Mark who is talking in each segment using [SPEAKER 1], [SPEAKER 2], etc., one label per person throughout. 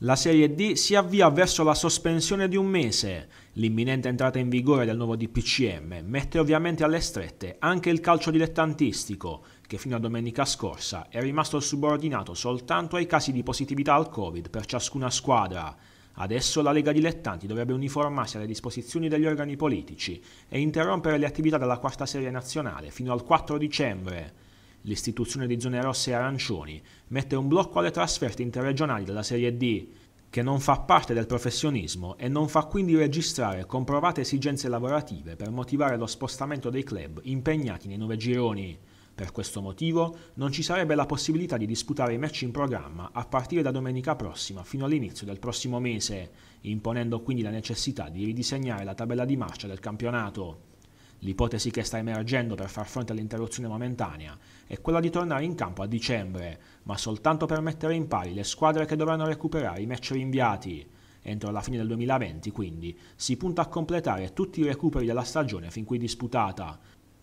[SPEAKER 1] La Serie D si avvia verso la sospensione di un mese. L'imminente entrata in vigore del nuovo DPCM mette ovviamente alle strette anche il calcio dilettantistico, che fino a domenica scorsa è rimasto subordinato soltanto ai casi di positività al Covid per ciascuna squadra. Adesso la Lega Dilettanti dovrebbe uniformarsi alle disposizioni degli organi politici e interrompere le attività della quarta serie nazionale fino al 4 dicembre l'istituzione di zone rosse e arancioni mette un blocco alle trasferte interregionali della Serie D, che non fa parte del professionismo e non fa quindi registrare comprovate esigenze lavorative per motivare lo spostamento dei club impegnati nei nove gironi. Per questo motivo non ci sarebbe la possibilità di disputare i match in programma a partire da domenica prossima fino all'inizio del prossimo mese, imponendo quindi la necessità di ridisegnare la tabella di marcia del campionato. L'ipotesi che sta emergendo per far fronte all'interruzione momentanea è quella di tornare in campo a dicembre, ma soltanto per mettere in pari le squadre che dovranno recuperare i match rinviati. Entro la fine del 2020, quindi, si punta a completare tutti i recuperi della stagione fin qui disputata,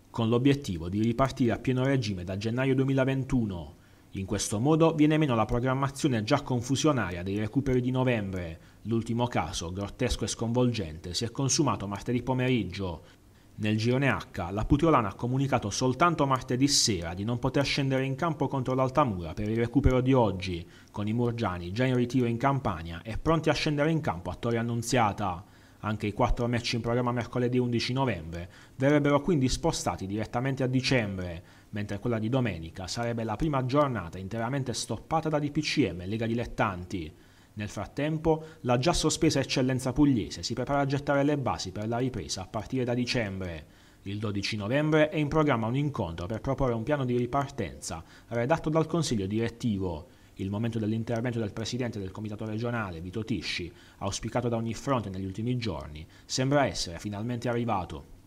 [SPEAKER 1] con l'obiettivo di ripartire a pieno regime da gennaio 2021. In questo modo viene meno la programmazione già confusionaria dei recuperi di novembre. L'ultimo caso, grottesco e sconvolgente, si è consumato martedì pomeriggio, nel girone H, la Putriolana ha comunicato soltanto martedì sera di non poter scendere in campo contro l'Altamura per il recupero di oggi, con i Murgiani già in ritiro in Campania e pronti a scendere in campo a Torre Annunziata. Anche i quattro match in programma mercoledì 11 novembre verrebbero quindi spostati direttamente a dicembre, mentre quella di domenica sarebbe la prima giornata interamente stoppata da DPCM e Lega Dilettanti. Nel frattempo, la già sospesa eccellenza pugliese si prepara a gettare le basi per la ripresa a partire da dicembre. Il 12 novembre è in programma un incontro per proporre un piano di ripartenza redatto dal Consiglio direttivo. Il momento dell'intervento del presidente del comitato regionale, Vito Tisci, auspicato da ogni fronte negli ultimi giorni, sembra essere finalmente arrivato.